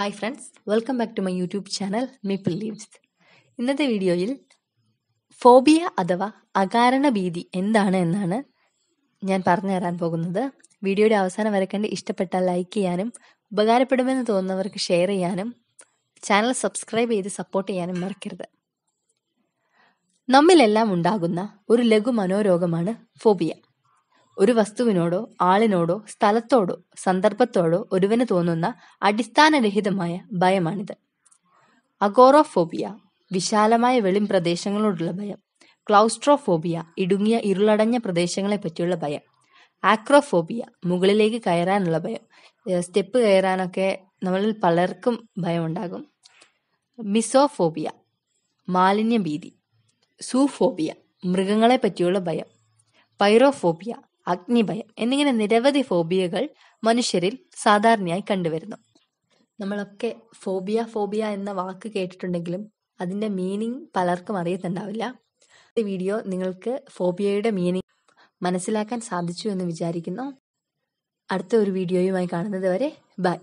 hi friends welcome back to my YouTube channel മിപ്പിൾ leaves ഇന്നത്തെ വീഡിയോയിൽ ഫോബിയ അഥവാ അകാരണ ഭീതി എന്താണ് എന്നാണ് ഞാൻ പറഞ്ഞു തരാൻ പോകുന്നത് വീഡിയോയുടെ അവസാനം വരെ കണ്ട് ഇഷ്ടപ്പെട്ടാൽ ലൈക്ക് ചെയ്യാനും ഉപകാരപ്പെടുമെന്ന് തോന്നുന്നവർക്ക് ഷെയർ ചെയ്യാനും ചാനൽ സബ്സ്ക്രൈബ് ചെയ്ത് സപ്പോർട്ട് ചെയ്യാനും മറക്കരുത് നമ്മിലെല്ലാം ഉണ്ടാകുന്ന ഒരു ലഘു മനോരോഗമാണ് ഫോബിയ ഒരു വസ്തുവിനോടോ ആളിനോടോ സ്ഥലത്തോടോ സന്ദർഭത്തോടോ ഒരുവന് തോന്നുന്ന അടിസ്ഥാനരഹിതമായ ഭയമാണിത് അഗോറോഫോബിയ വിശാലമായ വെളിം പ്രദേശങ്ങളോടുള്ള ഭയം ക്ലൗസ്ട്രോഫോബിയ ഇടുങ്ങിയ ഇരുളടഞ്ഞ പ്രദേശങ്ങളെ പറ്റിയുള്ള ഭയം ആക്രോഫോബിയ മുകളിലേക്ക് കയറാനുള്ള ഭയം സ്റ്റെപ്പ് കയറാനൊക്കെ നമ്മളിൽ പലർക്കും ഭയമുണ്ടാകും മിസോഫോബിയ മാലിന്യ ഭീതി സൂഫോബിയ മൃഗങ്ങളെ പറ്റിയുള്ള ഭയം പൈറോഫോബിയ അഗ്നിഭയം എന്നിങ്ങനെ നിരവധി ഫോബിയകൾ മനുഷ്യരിൽ സാധാരണയായി കണ്ടുവരുന്നു നമ്മളൊക്കെ ഫോബിയ ഫോബിയ എന്ന വാക്ക് കേട്ടിട്ടുണ്ടെങ്കിലും അതിന്റെ മീനിങ് പലർക്കും അറിയത്തുണ്ടാവില്ല ഈ വീഡിയോ നിങ്ങൾക്ക് ഫോബിയയുടെ മീനിങ് മനസ്സിലാക്കാൻ സാധിച്ചു എന്ന് വിചാരിക്കുന്നു അടുത്ത ഒരു വീഡിയോയുമായി കാണുന്നത് വരെ ബൈ